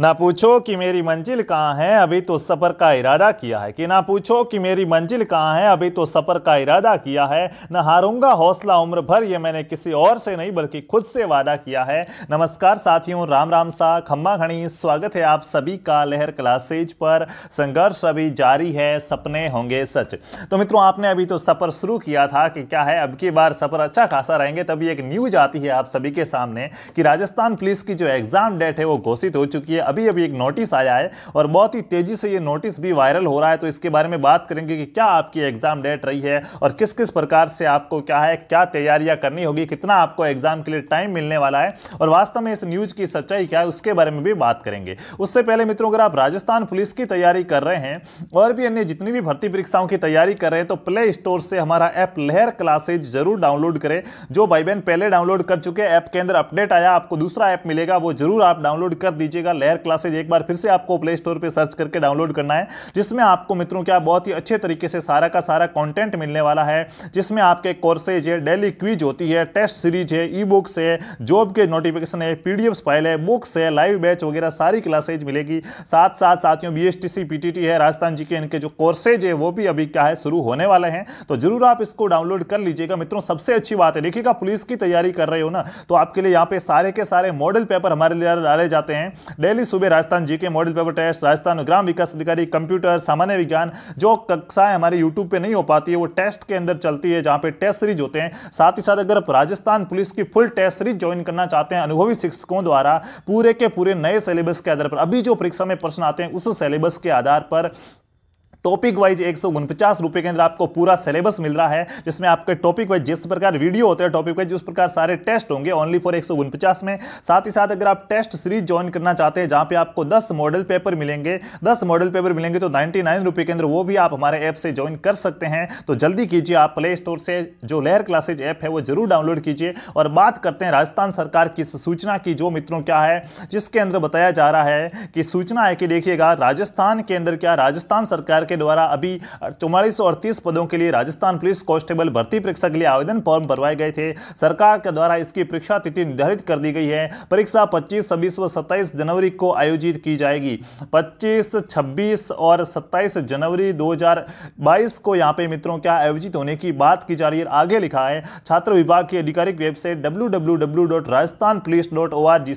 ना पूछो कि मेरी मंजिल कहाँ है अभी तो सफ़र का इरादा किया है कि ना पूछो कि मेरी मंजिल कहाँ है अभी तो सफ़र का इरादा किया है ना हारूंगा हौसला उम्र भर ये मैंने किसी और से नहीं बल्कि खुद से वादा किया है नमस्कार साथियों राम राम सा खम्मा घणी स्वागत है आप सभी का लहर क्लासेज पर संघर्ष अभी जारी है सपने होंगे सच तो मित्रों आपने अभी तो सफ़र शुरू किया था कि क्या है अब की बार सफ़र अच्छा खासा रहेंगे तभी एक न्यूज आती है आप सभी के सामने कि राजस्थान पुलिस की जो एग्ज़ाम डेट है वो घोषित हो चुकी है अभी अभी एक नोटिस आया है और बहुत ही तेज़ी से ये नोटिस भी वायरल हो रहा है तो इसके बारे में बात करेंगे कि क्या आपकी एग्ज़ाम डेट रही है और किस किस प्रकार से आपको क्या है क्या तैयारियां करनी होगी कितना आपको एग्ज़ाम के लिए टाइम मिलने वाला है और वास्तव में इस न्यूज़ की सच्चाई क्या है उसके बारे में भी बात करेंगे उससे पहले मित्रों अगर आप राजस्थान पुलिस की तैयारी कर रहे हैं और भी अन्य जितनी भी भर्ती परीक्षाओं की तैयारी कर रहे हैं तो प्ले स्टोर से हमारा ऐप लहर क्लासेज जरूर डाउनलोड करें जो भाई बहन पहले डाउनलोड कर चुके ऐप के अंदर अपडेट आया आपको दूसरा ऐप मिलेगा वो जरूर आप डाउनलोड कर दीजिएगा लहर हायर क्लासेज एक बार फिर से आपको प्ले स्टोर पर सर्च करके डाउनलोड करना है जिसमें आपको मित्रों क्या बहुत ही अच्छे तरीके से सारा का सारा कॉन्टेंट मिलने वाला है जिसमें आपके कोर्सेज है डेली क्विज होती है टेस्ट सीरीज है ई बुक्स है जॉब के नोटिफिकेशन है पी फाइल है बुक्स है लाइव बैच वगैरह सारी क्लासेज मिलेगी साथ साथ साथियों बी एस है राजस्थान जी के इनके जो कोर्सेज है वो भी अभी क्या है शुरू होने वाले हैं तो जरूर आप इसको डाउनलोड कर लीजिएगा मित्रों सबसे अच्छी बात है देखिएगा पुलिस की तैयारी कर रहे हो ना तो आपके लिए यहाँ पे सारे के सारे मॉडल पेपर हमारे लिए डाले जाते हैं डेली अगली सुबह Rajasthan GK model paper test Rajasthan ग्राम विकास अधिकारी कंप्यूटर सामान्य विज्ञान जो कक्षाएं हमारे यूट्यूब पे नहीं हो पाती है वो टेस्ट के अंदर चलती है जहां पे टेस्ट सीरीज होते हैं साथ ही साथ अगर आप राजस्थान पुलिस की फुल टेस्ट सीरीज ज्वाइन करना चाहते हैं अनुभवी शिक्षकों द्वारा पूरे के पूरे नए सिलेबस के आधार पर अभी जो परीक्षा में प्रश्न आते हैं उस सिलेबस के आधार पर टॉपिक वाइज एक सौ के अंदर आपको पूरा सिलेबस मिल रहा है जिसमें आपके टॉपिक वाइज जिस प्रकार वीडियो होते हैं टॉपिक वाइज उस प्रकार सारे टेस्ट होंगे ओनली फॉर एक में साथ ही साथ अगर आप टेस्ट सीरीज ज्वाइन करना चाहते हैं जहां पे आपको 10 मॉडल पेपर मिलेंगे 10 मॉडल पेपर मिलेंगे तो नाइन रुपए के अंदर वो भी आप हमारे ऐप से ज्वाइन कर सकते हैं तो जल्दी कीजिए आप प्ले स्टोर से जो लेयर क्लासेज ऐप है वो जरूर डाउनलोड कीजिए और बात करते हैं राजस्थान सरकार की सूचना की जो मित्रों क्या है जिसके अंदर बताया जा रहा है कि सूचना है कि देखिएगा राजस्थान के अंदर क्या राजस्थान सरकार के द्वारा अभी चौवालीस और तीस पदों के लिए राजस्थान पुलिस कांस्टेबल भर्ती परीक्षा के लिए आवेदन फॉर्म भरवाए गए थे सरकार के द्वारा इसकी परीक्षा तिथि निर्धारित कर दी गई है परीक्षा पच्चीस छब्बीस व सत्ताईस जनवरी को आयोजित की जाएगी पच्चीस छब्बीस और सत्ताईस जनवरी दो को यहाँ पे मित्रों क्या आयोजित होने की बात की जा रही है आगे लिखा है छात्र विभाग की आधिकारिक वेबसाइट डब्ल्यू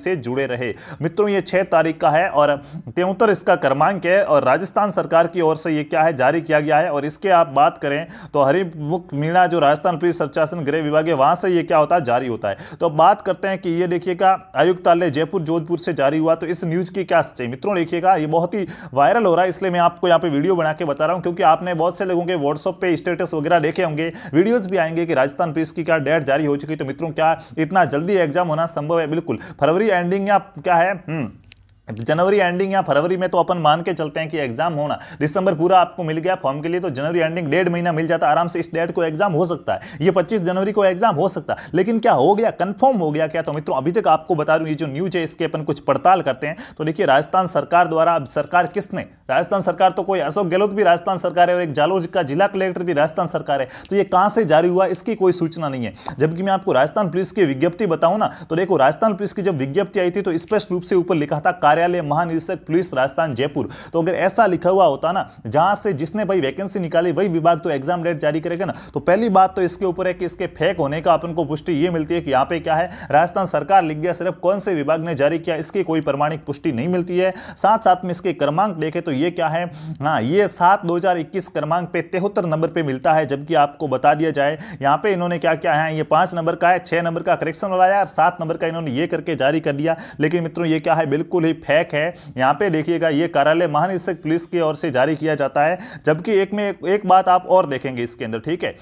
से जुड़े रहे मित्रों ये छह तारीख का है और तिहत्तर इसका क्रमांक है और राजस्थान सरकार की ओर से ये क्या है जारी किया गया है और इसके आप बात करें तो हरिमुख मीणा जो राजस्थान पुलिस संचालन गृह विभाग है वहां से ये क्या होता है जारी होता है तो बात करते हैं कि ये देखिएगा आयुक्तालय जयपुर जोधपुर से जारी हुआ तो इस न्यूज़ की क्या सच्चाई मित्रों देखिएगा ये बहुत ही वायरल हो रहा है इसलिए मैं आपको यहाँ पे वीडियो बना के बता रहा हूँ क्योंकि आपने बहुत से लोगों के व्हाट्सअप पे स्टेटस वगैरह देखे होंगे वीडियोज भी आएंगे कि राजस्थान पुलिस की क्या डेट जारी हो चुकी तो मित्रों क्या इतना जल्दी एग्जाम होना संभव है बिल्कुल फरवरी एंडिंग या क्या है हम्म, जनवरी एंडिंग या फरवरी में तो अपन मान के चलते हैं कि एग्जाम होना दिसंबर पूरा आपको मिल गया फॉर्म के लिए तो जनवरी एंडिंग डेढ़ महीना मिल जाता आराम से इस डेट को एग्जाम हो सकता है ये 25 जनवरी को एग्जाम हो सकता है लेकिन क्या हो गया कंफर्म हो गया क्या तो मित्रों अभी तक आपको बता दूँ ये जो न्यूज है इसके अपन कुछ पड़ताल करते हैं तो देखिए राजस्थान सरकार द्वारा अब सरकार किसने राजस्थान सरकार तो कोई अशोक गहलोत भी राजस्थान सरकार है और एक जालोर का जिला कलेक्टर भी राजस्थान सरकार है तो ये कहाँ से जारी हुआ इसकी कोई सूचना नहीं है जबकि मैं आपको राजस्थान पुलिस की विज्ञप्ति बताऊँ ना तो देखो राजस्थान पुलिस की जब विज्ञप्ति आई थी तो स्पष्ट रूप से ऊपर लिखा था कार्यालय महानिदेशक पुलिस राजस्थान जयपुर तो अगर ऐसा लिखा हुआ होता ना जहां से जिसने भाई वैकेंसी निकाली वही विभाग तो एग्जाम डेट जारी करेगा ना तो पहली बात तो इसके ऊपर है कि इसके फेक होने का अपन को पुष्टि ये मिलती है कि यहाँ पे क्या है राजस्थान सरकार लिख गया सिर्फ कौन से विभाग ने जारी किया इसकी कोई प्रमाणिक पुष्टि नहीं मिलती है साथ साथ में इसके क्रमांक देखे तो ये क्या है हाँ ये सात दो क्रमांक पे तिहत्तर नंबर पर मिलता है जबकि आपको बता दिया जाए यहाँ पे इन्होंने क्या क्या है ये पांच नंबर का है छह नंबर का करेक्शन वाला यार सात नंबर का इन्होंने ये करके जारी कर दिया लेकिन मित्रों ये क्या है बिल्कुल ही फेक है यहाँ पे देखिएगा ये कार्यालय महानिदेशक पुलिस की ओर से जारी किया जाता है जबकि एक में एक बात आप और देखेंगे इसके अंदर ठीक है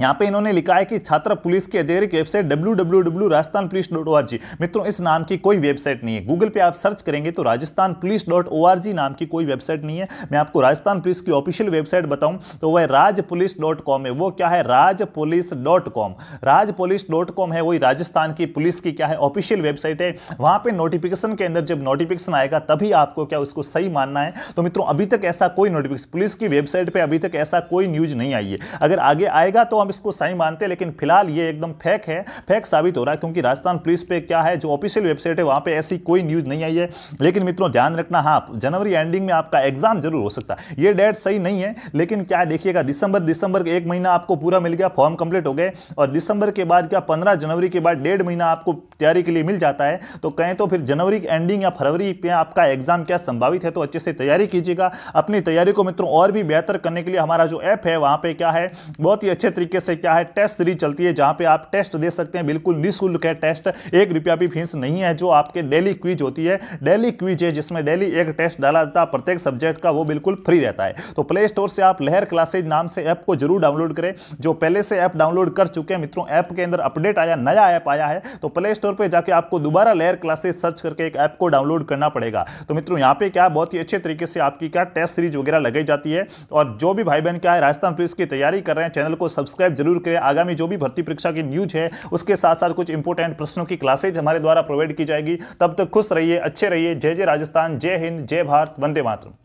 यहाँ पे इन्होंने लिखा है कि छात्र पुलिस की अधिक website W W W Rajasthan police dot O R G मित्रों इस नाम की कोई वेबसाइट नहीं है गूगल पे आप सर्च करेंगे तो Rajasthan police dot O R G नाम की कोई वेबसाइट नहीं है मैं आपको राजस्थान पुलिस की ऑफिशियल वेबसाइट बताऊं तो वह राज पुलिस डॉट कॉम है वो क्या है Raj police dot com Raj police dot com है वही राजस्थान की पुलिस की क्या है ऑफिशियल वेबसाइट है वहाँ पर नोटिफिकेशन के अंदर जब नोटिफिकेशन आएगा तभी आपको क्या उसको सही मानना है तो मित्रों अभी तक ऐसा कोई नोटिफिकेशन पुलिस की वेबसाइट पर अभी तक ऐसा कोई न्यूज नहीं आई है अगर आगे आएगा तो हम इसको सही मानते हैं लेकिन फिलहाल ये एकदम फेक है फेक साबित हो रहा है क्योंकि राजस्थान पुलिस पे क्या है जो ऑफिशियल वेबसाइट है वहाँ पे ऐसी कोई न्यूज़ नहीं आई है लेकिन मित्रों ध्यान रखना हाँ जनवरी एंडिंग में आपका एग्जाम जरूर हो सकता है ये डेट सही नहीं है लेकिन क्या देखिएगा दिसंबर दिसंबर एक महीना आपको पूरा मिल गया फॉर्म कंप्लीट हो गए और दिसंबर के बाद क्या पंद्रह जनवरी के बाद डेढ़ महीना आपको तैयारी के लिए मिल जाता है तो कहें तो फिर जनवरी की एंडिंग या फरवरी पे आपका एग्जाम क्या संभावित है तो अच्छे से तैयारी कीजिएगा अपनी तैयारी को मित्रों और भी बेहतर करने के लिए हमारा जो ऐप है वहाँ पर क्या है बहुत ही अच्छे तरीके तरीके से क्या है टेस्ट सीरीज चलती है जहां पे आप टेस्ट दे सकते हैं बिल्कुल निःशुल्क है टेस्ट एक रुपया भी फीस नहीं है जो आपके डेली क्विज होती है डेली क्विज है जिसमें डेली एक टेस्ट डाला जाता है प्रत्येक सब्जेक्ट का वो बिल्कुल फ्री रहता है तो प्ले स्टोर से आप लहर क्लासेज नाम से ऐप को जरूर डाउनलोड करें जो पहले से ऐप डाउनलोड कर चुके हैं मित्रों ऐप के अंदर अपडेट आया नया ऐप आया है तो प्ले स्टोर पर जाके आपको दोबारा लहर क्लासेज सर्च करके एक ऐप को डाउनलोड करना पड़ेगा तो मित्रों यहाँ पे क्या बहुत ही अच्छे तरीके से आपकी क्या टेस्ट सीरीज वगैरह लगाई जाती है और जो भी भाई बहन क्या है राजस्थान पुलिस की तैयारी कर रहे हैं चैनल को सब्सक्राइब सब्सक्राइब जरूर करें आगामी जो भी भर्ती परीक्षा की न्यूज है उसके साथ साथ कुछ इंपोर्टेंट प्रश्नों की क्लासेज हमारे द्वारा प्रोवाइड की जाएगी तब तक खुश रहिए अच्छे रहिए जय जय राजस्थान जय हिंद जय भारत वंदे मातरम